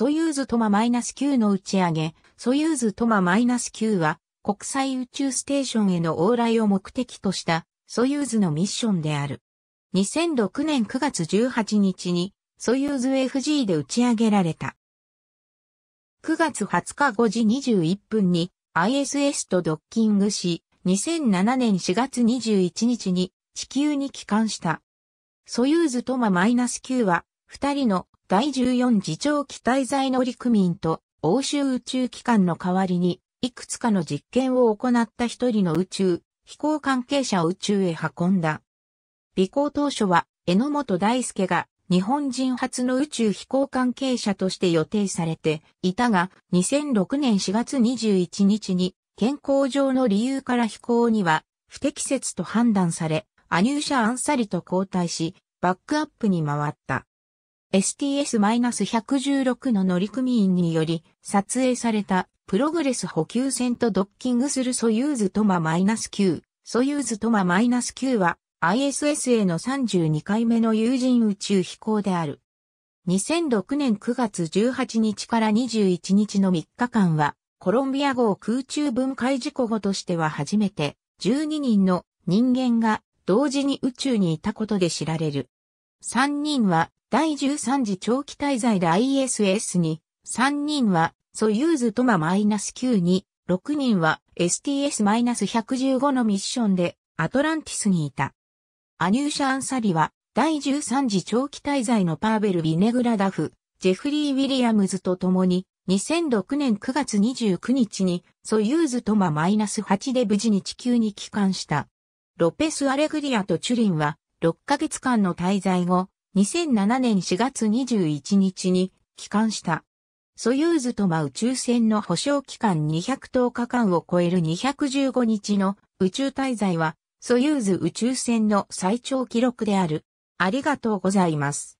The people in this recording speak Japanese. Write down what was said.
ソユーズトマ -9 の打ち上げ、ソユーズトマ -9 は国際宇宙ステーションへの往来を目的としたソユーズのミッションである。2006年9月18日にソユーズ FG で打ち上げられた。9月20日5時21分に ISS とドッキングし、2007年4月21日に地球に帰還した。ソユーズトマ -9 は2人の第14次長期滞在乗組員と欧州宇宙機関の代わりに、いくつかの実験を行った一人の宇宙、飛行関係者を宇宙へ運んだ。尾行当初は、榎本大輔が日本人初の宇宙飛行関係者として予定されていたが、2006年4月21日に健康上の理由から飛行には不適切と判断され、アニューシャ・アンサリと交代し、バックアップに回った。STS-116 の乗組員により撮影されたプログレス補給船とドッキングするソユーズトマ -9。ソユーズトマ -9 は ISS への32回目の有人宇宙飛行である。2006年9月18日から21日の3日間は、コロンビア号空中分解事故後としては初めて、12人の人間が同時に宇宙にいたことで知られる。3人は第13次長期滞在で ISS に、3人は、ソユーズトマ -9 に、6人は STS-115 のミッションでアトランティスにいた。アニューシャ・アンサリは第13次長期滞在のパーベル・ビネグラダフ、ジェフリー・ウィリアムズと共に2006年9月29日にソユーズトマ -8 で無事に地球に帰還した。ロペス・アレグリアとチュリンは6ヶ月間の滞在後、2007年4月21日に帰還した。ソユーズとマ宇宙船の保証期間210日間を超える215日の宇宙滞在は、ソユーズ宇宙船の最長記録である。ありがとうございます。